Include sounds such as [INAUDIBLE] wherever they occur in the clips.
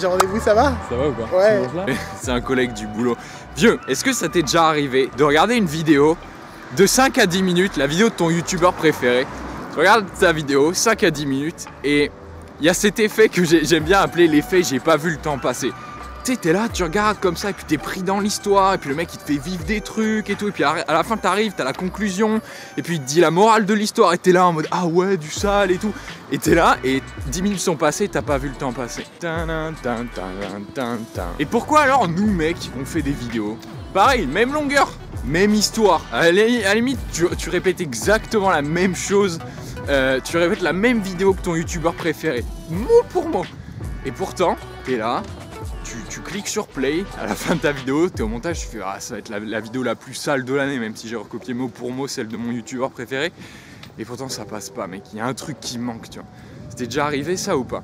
J'ai rendez-vous, ça va Ça va ou pas Ouais. [LAUGHS] C'est un collègue du boulot. Vieux, est-ce que ça t'est déjà arrivé de regarder une vidéo de 5 à 10 minutes, la vidéo de ton youtubeur préféré Tu regardes ta vidéo, 5 à 10 minutes, et il y a cet effet que j'aime bien appeler l'effet j'ai pas vu le temps passer t'es là, tu regardes comme ça, et puis t'es pris dans l'histoire, et puis le mec il te fait vivre des trucs et tout, et puis à la fin t'arrives, t'as la conclusion, et puis il te dit la morale de l'histoire, et t'es là en mode ah ouais, du sale et tout, et t'es là, et 10 minutes sont passées, t'as pas vu le temps passer. Et pourquoi alors nous, mecs, on fait des vidéos Pareil, même longueur, même histoire. À la limite, tu, répètes exactement la même chose, euh, tu répètes la même vidéo que ton youtubeur préféré, mot pour mot. Et pourtant, t'es là, tu, cliques sur play, à la fin de ta vidéo, t'es au montage, tu fais ah, ça va être la, vidéo la plus sale de l'année, même si j'ai recopié mot pour mot celle de mon youtubeur préféré. Et pourtant ça passe pas, mec, il y a un truc qui manque, tu vois. C'était déjà arrivé ça ou pas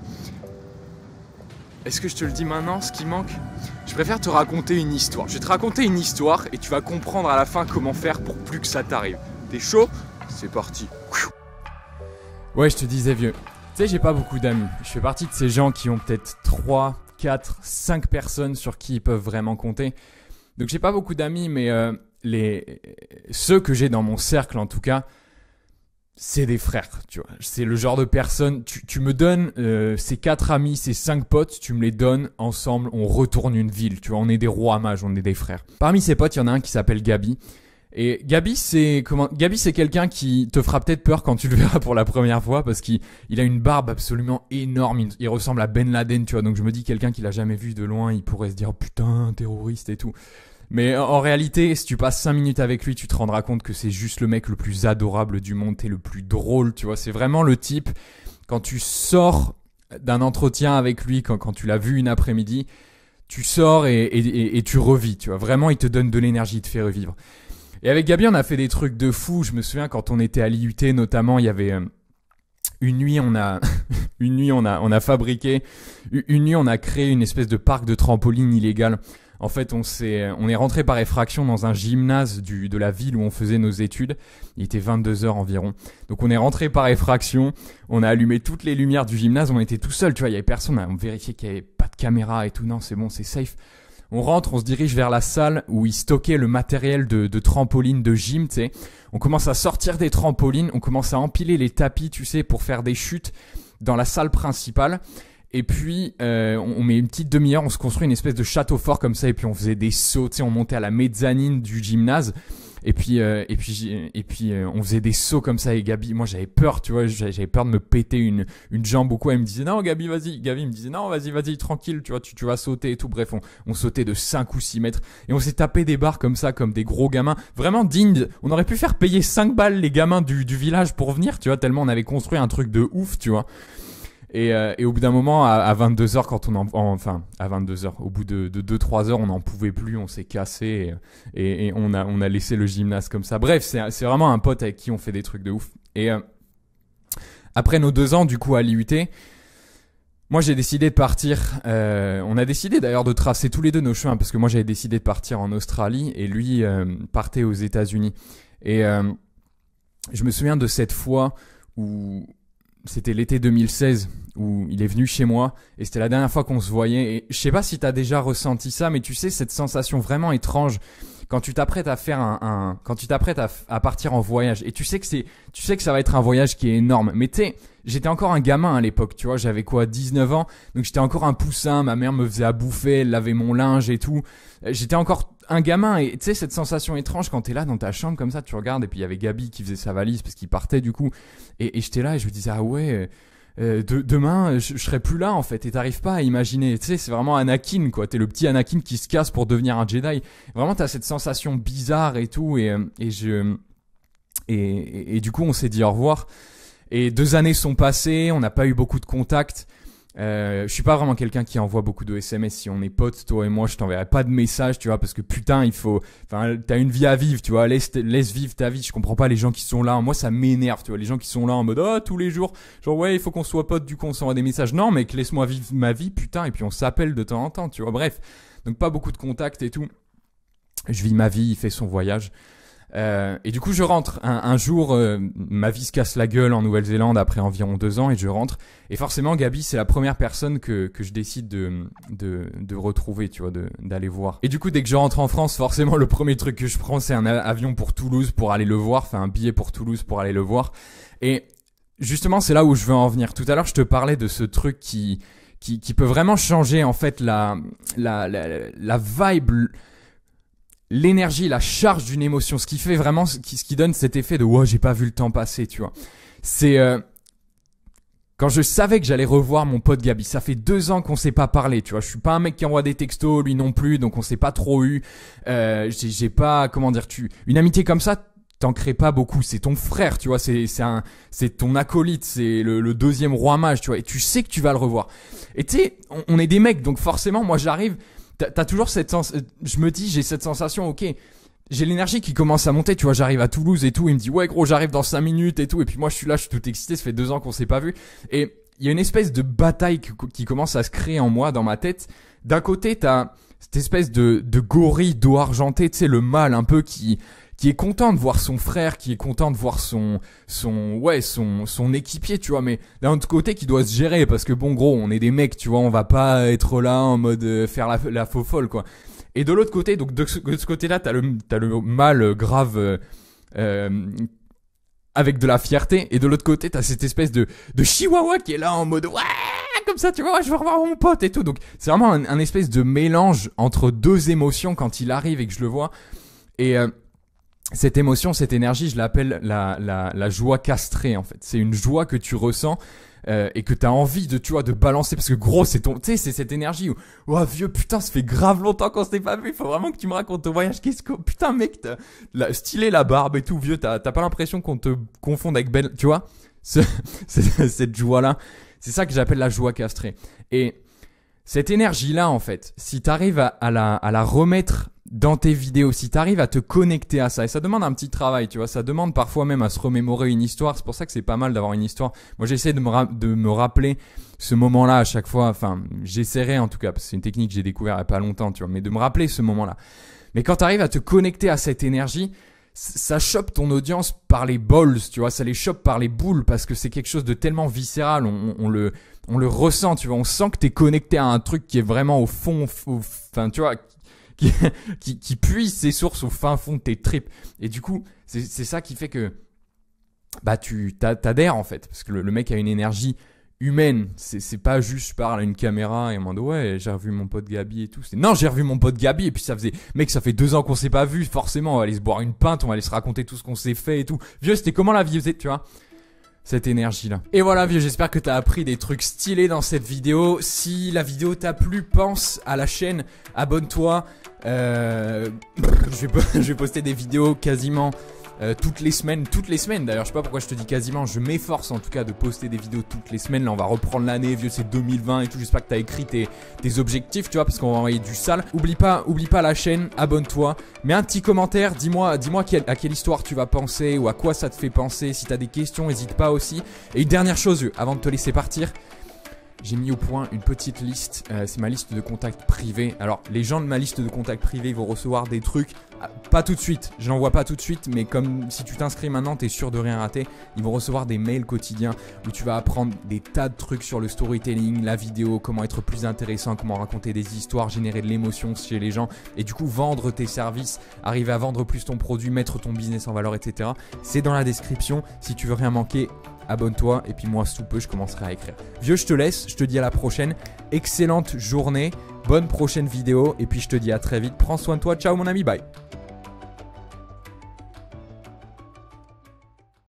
Est-ce que je te le dis maintenant, ce qui manque Je préfère te raconter une histoire. Je vais te raconter une histoire et tu vas comprendre à la fin comment faire pour plus que ça t'arrive. T'es chaud C'est parti. Ouais, je te disais vieux. Tu sais, j'ai pas beaucoup d'amis. Je fais partie de ces gens qui ont peut-être 3, quatre 5 personnes sur qui ils peuvent vraiment compter. Donc j'ai pas beaucoup d'amis, mais euh, les ceux que j'ai dans mon cercle en tout cas, c'est des frères, tu vois. C'est le genre de personne, tu, me donnes euh, ces quatre amis, ces cinq potes, tu me les donnes ensemble, on retourne une ville, tu vois. On est des rois mages, on est des frères. Parmi ces potes, il y en a un qui s'appelle Gabi. Et Gabi, c'est comment c'est quelqu'un qui te fera peut-être peur quand tu le verras pour la première fois parce qu'il a une barbe absolument énorme. Il, ressemble à Ben Laden, tu vois. Donc je me dis quelqu'un qui l'a jamais vu de loin, il pourrait se dire oh, putain terroriste et tout. Mais en réalité, si tu passes cinq minutes avec lui, tu te rendras compte que c'est juste le mec le plus adorable du monde et le plus drôle, tu vois. C'est vraiment le type, quand tu sors d'un entretien avec lui, quand, tu l'as vu une après-midi, tu sors et, tu revis, tu vois. Vraiment, il te donne de l'énergie, il te fait revivre. Et avec Gabi, on a fait des trucs de fou. Je me souviens quand on était à l'IUT, notamment, il y avait euh, une nuit, on a [LAUGHS] une nuit, on a on a fabriqué une nuit, on a créé une espèce de parc de trampoline illégal. En fait, on s'est on est rentré par effraction dans un gymnase du de la ville où on faisait nos études. Il était 22 heures environ. Donc on est rentré par effraction, on a allumé toutes les lumières du gymnase, on était tout seul, tu vois, il y avait personne, on vérifiait qu'il y avait pas de caméra et tout. Non, c'est bon, c'est safe. On rentre, on se dirige vers la salle où il stockait le matériel de, trampoline de gym, tu sais. On commence à sortir des trampolines, on commence à empiler les tapis, tu sais, pour faire des chutes dans la salle principale. Et puis, euh, on met une petite demi-heure, on se construit une espèce de château fort comme ça, et puis on faisait des sauts, tu sais, on montait à la mezzanine du gymnase. Et puis, euh, et puis, et puis euh, on faisait des sauts comme ça. Et Gabi, moi j'avais peur, tu vois, j'avais peur de me péter une, une jambe ou quoi. Elle me disait non, Gabi, vas-y. Gabi me disait non, vas-y, vas-y, tranquille, tu vois, tu, tu vas sauter et tout. Bref, on, on sautait de 5 ou 6 mètres. Et on s'est tapé des barres comme ça, comme des gros gamins. Vraiment digne. On aurait pu faire payer 5 balles les gamins du, du village pour venir, tu vois, tellement on avait construit un truc de ouf, tu vois. Euh, et, au bout d'un moment, à, 22h, quand on en, enfin, à 22h, au bout de, de 2-3 heures, on n'en pouvait plus, on s'est cassé et, on, a, on a laissé le gymnase comme ça. Bref, c'est vraiment un pote avec qui on fait des trucs de ouf. Et euh, après nos deux ans, du coup, à l'IUT, moi j'ai décidé de partir. Euh, on a décidé d'ailleurs de tracer tous les deux nos chemins parce que moi j'avais décidé de partir en Australie et lui partait aux États-Unis. Et je me souviens de cette fois où c'était l'été 2016 où il est venu chez moi et c'était la dernière fois qu'on se voyait. Et je sais pas si t'as déjà ressenti ça, mais tu sais cette sensation vraiment étrange quand tu t'apprêtes à faire un, quand tu t'apprêtes à, partir en voyage et tu sais que c'est tu sais que ça va être un voyage qui est énorme. Mais tu j'étais encore un gamin à l'époque, tu vois, j'avais quoi 19 ans, donc j'étais encore un poussin. Ma mère me faisait à bouffer, elle lavait mon linge et tout. J'étais encore un gamin et tu sais cette sensation étrange quand t'es là dans ta chambre comme ça tu regardes et puis il y avait Gabi qui faisait sa valise parce qu'il partait du coup et, j'étais là et je me disais ah ouais euh, euh, demain je, serai plus là en fait et t'arrives pas à imaginer tu sais c'est vraiment Anakin quoi t'es le petit Anakin qui se casse pour devenir un Jedi vraiment t'as cette sensation bizarre et tout et, euh, je et du coup on s'est dit au revoir et deux années sont passées on n'a pas eu beaucoup de contacts euh, je suis pas vraiment quelqu'un qui envoie beaucoup de SMS. Si on est potes, toi et moi, je t'enverrai pas de messages tu vois, parce que putain, il faut. Enfin, t'as une vie à vivre, tu vois. Laisse, laisse vivre ta vie. Je comprends pas les gens qui sont là. Moi, ça m'énerve, tu vois. Les gens qui sont là en mode, oh, tous les jours, genre, ouais, il faut qu'on soit potes, du coup, on s'envoie des messages. Non, mais laisse-moi vivre ma vie, putain, et puis on s'appelle de temps en temps, tu vois. Bref. Donc, pas beaucoup de contacts et tout. Je vis ma vie, il fait son voyage. Euh, et du coup, je rentre. Un, un jour, euh, ma vie se casse la gueule en Nouvelle-Zélande après environ deux ans et je rentre. Et forcément, Gabi, c'est la première personne que, que je décide de, de, de retrouver, tu vois, d'aller voir. Et du coup, dès que je rentre en France, forcément, [LAUGHS] le premier truc que je prends, c'est un avion pour Toulouse pour aller le voir, enfin un billet pour Toulouse pour aller le voir. Et justement, c'est là où je veux en venir. Tout à l'heure, je te parlais de ce truc qui, qui, qui peut vraiment changer, en fait, la, la, la, la vibe l'énergie, la charge d'une émotion, ce qui fait vraiment, ce qui, ce qui donne cet effet de wow, j'ai pas vu le temps passer, tu vois. C'est euh, quand je savais que j'allais revoir mon pote Gabi, ça fait deux ans qu'on s'est pas parlé, tu vois. Je suis pas un mec qui envoie des textos, lui non plus, donc on s'est pas trop eu. Euh, j'ai pas, comment dire, tu, une amitié comme ça, t'en crées pas beaucoup. C'est ton frère, tu vois. C'est c'est un, c'est ton acolyte, c'est le, deuxième roi mage, tu vois. Et tu sais que tu vas le revoir. Et tu sais, on, on est des mecs, donc forcément, moi j'arrive t'as toujours cette sens. Euh, je me dis, j'ai cette sensation, ok. J'ai l'énergie qui commence à monter, tu vois, j'arrive à Toulouse et tout, il me dit ouais gros j'arrive dans 5 minutes et tout, et puis moi je suis là, je suis tout excité, ça fait deux ans qu'on s'est pas vu. Et il y a une espèce de bataille qui, commence à se créer en moi, dans ma tête. D'un côté, t'as cette espèce de, de gorille d'eau argentée, tu sais, le mal un peu qui, qui est content de voir son frère, qui est content de voir son, son, ouais, son, son équipier, tu vois, mais d'un autre côté, qui doit se gérer, parce que bon, gros, on est des mecs, tu vois, on va pas être là en mode euh, faire la, la faux folle, quoi. Et de l'autre côté, donc de ce, côté-là, t'as le, as le mal grave, euh, euh, avec de la fierté, et de l'autre côté, t'as cette espèce de, de chihuahua qui est là en mode, ouais, comme ça, tu vois, je vais revoir mon pote et tout. Donc c'est vraiment un, espèce de mélange entre deux émotions quand il arrive et que je le vois. Et cette émotion, cette énergie, je l'appelle la, joie castrée en fait. C'est une joie que tu ressens euh, et que tu as envie de tu vois de balancer parce que gros c'est ton tu sais c'est cette énergie où oh vieux putain ça fait grave longtemps qu'on s'est pas vu il faut vraiment que tu me racontes ton voyage qu'est-ce que putain mec la, stylé la barbe et tout vieux t'as pas l'impression qu'on te confonde avec Ben tu vois [LAUGHS] cette joie là c'est ça que j'appelle la joie castrée et cette énergie là en fait si t'arrives à, à à la remettre dans tes vidéos, si tu arrives à te connecter à ça, et ça demande un petit travail, tu vois, ça demande parfois même à se remémorer une histoire, c'est pour ça que c'est pas mal d'avoir une histoire. Moi j'essaie de, de me, rappeler ce moment-là à chaque fois, enfin j'essaierai en tout cas, parce que c'est une technique que j'ai découvert il y a pas longtemps, tu vois, mais de me rappeler ce moment-là. Mais quand tu arrives à te connecter à cette énergie, ça chope ton audience par les balls, tu vois, ça les chope par les boules parce que c'est quelque chose de tellement viscéral, on, le, on le ressent, tu vois, on sent que t'es connecté à un truc qui est vraiment au fond, enfin, tu vois, [LAUGHS] qui, qui, puise ses sources au fin fond de tes tripes. Et du coup, c'est ça qui fait que bah tu t'adhères en fait, parce que le, mec a une énergie humaine. C'est pas juste je parle à une caméra et on me dit ouais j'ai revu mon pote Gabi et tout. Non j'ai revu mon pote Gabi et puis ça faisait mec ça fait deux ans qu'on s'est pas vu. Forcément on va aller se boire une pinte, on va aller se raconter tout ce qu'on s'est fait et tout. Vieux c'était comment la vie tu vois cette énergie là. Et voilà vieux, j'espère que t'as appris des trucs stylés dans cette vidéo. Si la vidéo t'a plu, pense à la chaîne, abonne-toi. Euh, [LAUGHS] je vais poster des vidéos quasiment euh, toutes les semaines, toutes les semaines d'ailleurs, je sais pas pourquoi je te dis quasiment, je m'efforce en tout cas de poster des vidéos toutes les semaines, là on va reprendre l'année, vieux c'est 2020 et tout, j'espère que t'as écrit tes, objectifs, tu vois, parce qu'on va envoyer du sale. Oublie pas, oublie pas la chaîne, abonne-toi, mets un petit commentaire, dis-moi dis, -moi, à quelle histoire tu vas penser ou à quoi ça te fait penser, si t'as des questions, n'hésite pas aussi. Et une dernière chose, avant de te laisser partir, j'ai mis au point une petite liste. Euh, c'est ma liste de contacts privés. Alors, les gens de ma liste de contacts privés vont recevoir des trucs. Ah, pas tout de suite, je vois pas tout de suite, mais comme si tu t'inscris maintenant, t'es sûr de rien rater. Ils vont recevoir des mails quotidiens où tu vas apprendre des tas de trucs sur le storytelling, la vidéo, comment être plus intéressant, comment raconter des histoires, générer de l'émotion chez les gens et du coup vendre tes services, arriver à vendre plus ton produit, mettre ton business en valeur, etc. C'est dans la description. Si tu veux rien manquer, abonne-toi et puis moi sous peu je commencerai à écrire. Vieux, je te laisse, je te dis à la prochaine. Excellente journée, bonne prochaine vidéo et puis je te dis à très vite. Prends soin de toi, ciao mon ami, bye.